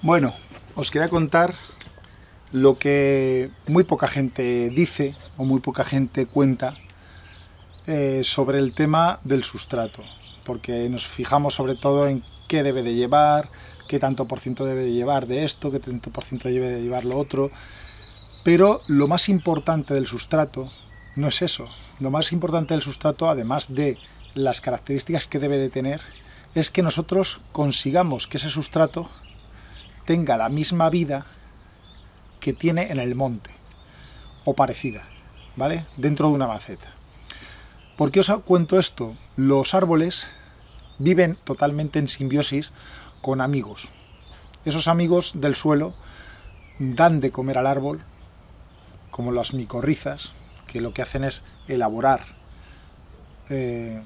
Bueno, os quería contar lo que muy poca gente dice o muy poca gente cuenta eh, sobre el tema del sustrato, porque nos fijamos sobre todo en qué debe de llevar, qué tanto por ciento debe de llevar de esto, qué tanto por ciento debe de llevar lo otro, pero lo más importante del sustrato no es eso. Lo más importante del sustrato, además de las características que debe de tener, es que nosotros consigamos que ese sustrato tenga la misma vida que tiene en el monte, o parecida, ¿vale? Dentro de una maceta. ¿Por qué os cuento esto? Los árboles viven totalmente en simbiosis con amigos. Esos amigos del suelo dan de comer al árbol, como las micorrizas, que lo que hacen es elaborar, eh,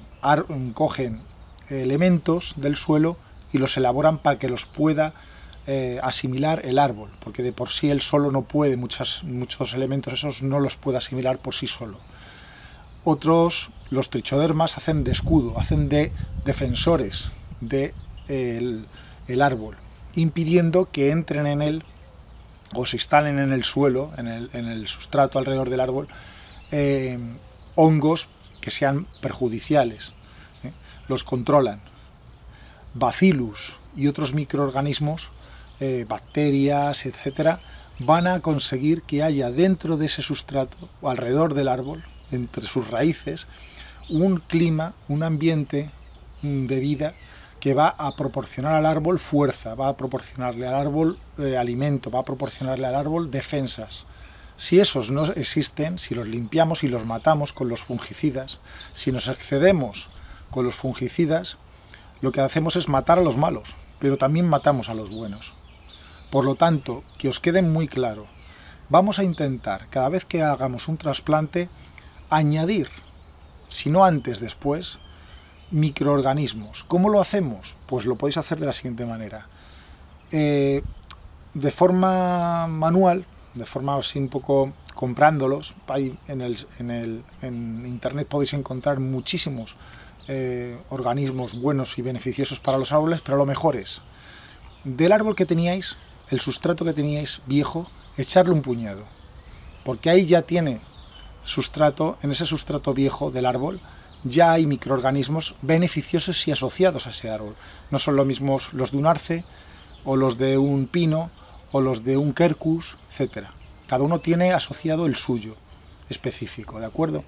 cogen elementos del suelo y los elaboran para que los pueda eh, asimilar el árbol, porque de por sí él solo no puede, muchos elementos esos no los puede asimilar por sí solo. Otros, los trichodermas, hacen de escudo, hacen de defensores del de, el árbol, impidiendo que entren en él o se instalen en el suelo, en el, sustrato alrededor del árbol, eh, hongos que sean perjudiciales. ¿eh? Los controlan. Bacillus y otros microorganismos eh, bacterias, etcétera, van a conseguir que haya dentro de ese sustrato o alrededor del árbol, entre sus raíces, un clima, un ambiente de vida que va a proporcionar al árbol fuerza, va a proporcionarle al árbol eh, alimento, va a proporcionarle al árbol defensas. Si esos no existen, si los limpiamos y los matamos con los fungicidas, si nos excedemos con los fungicidas, lo que hacemos es matar a los malos, pero también matamos a los buenos. Por lo tanto, que os quede muy claro, vamos a intentar cada vez que hagamos un trasplante añadir, si no antes, después, microorganismos. ¿Cómo lo hacemos? Pues lo podéis hacer de la siguiente manera. Eh, de forma manual, de forma así un poco comprándolos, en, internet podéis encontrar muchísimos eh, organismos buenos y beneficiosos para los árboles, pero lo mejor es, del árbol que teníais, el sustrato que teníais viejo, echarle un puñado, porque ahí ya tiene sustrato, en ese sustrato viejo del árbol, ya hay microorganismos beneficiosos y asociados a ese árbol. No son los mismos los de un arce, o los de un pino, o los de un quercus, etc. Cada uno tiene asociado el suyo específico, ¿de acuerdo?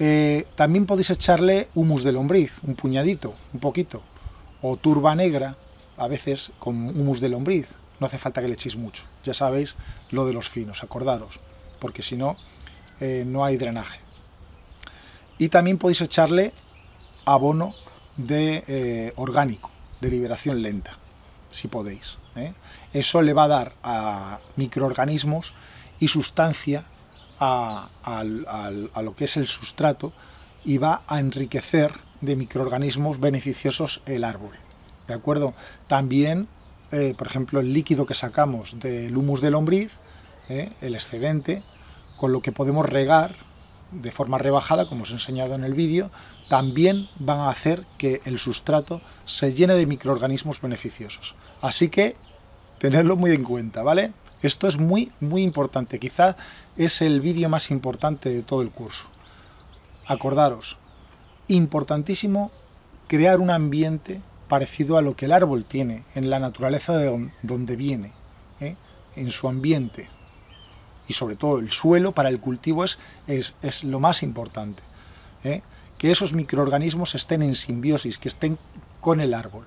Eh, también podéis echarle humus de lombriz, un puñadito, un poquito, o turba negra, a veces con humus de lombriz, no hace falta que le echéis mucho. Ya sabéis lo de los finos, acordaros, porque si no, eh, no hay drenaje. Y también podéis echarle abono de eh, orgánico, de liberación lenta, si podéis. ¿eh? Eso le va a dar a microorganismos y sustancia a, a lo que es el sustrato y va a enriquecer de microorganismos beneficiosos el árbol. ¿De acuerdo? También eh, por ejemplo, el líquido que sacamos del humus de lombriz, eh, el excedente, con lo que podemos regar de forma rebajada, como os he enseñado en el vídeo, también van a hacer que el sustrato se llene de microorganismos beneficiosos. Así que tenerlo muy en cuenta, ¿vale? Esto es muy, muy importante. quizá es el vídeo más importante de todo el curso. Acordaros, importantísimo crear un ambiente parecido a lo que el árbol tiene en la naturaleza de donde viene, ¿eh? en su ambiente. Y sobre todo el suelo para el cultivo es, es, lo más importante. ¿eh? Que esos microorganismos estén en simbiosis, que estén con el árbol.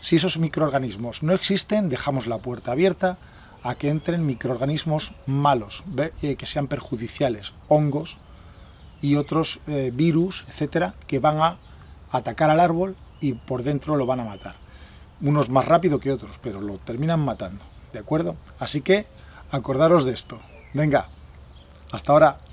Si esos microorganismos no existen, dejamos la puerta abierta a que entren microorganismos malos, eh, que sean perjudiciales, hongos y otros virus, etcétera, que van a atacar al árbol y por dentro lo van a matar. Unos más rápido que otros, pero lo terminan matando, ¿de acuerdo? Así que acordaros de esto. Venga, hasta ahora.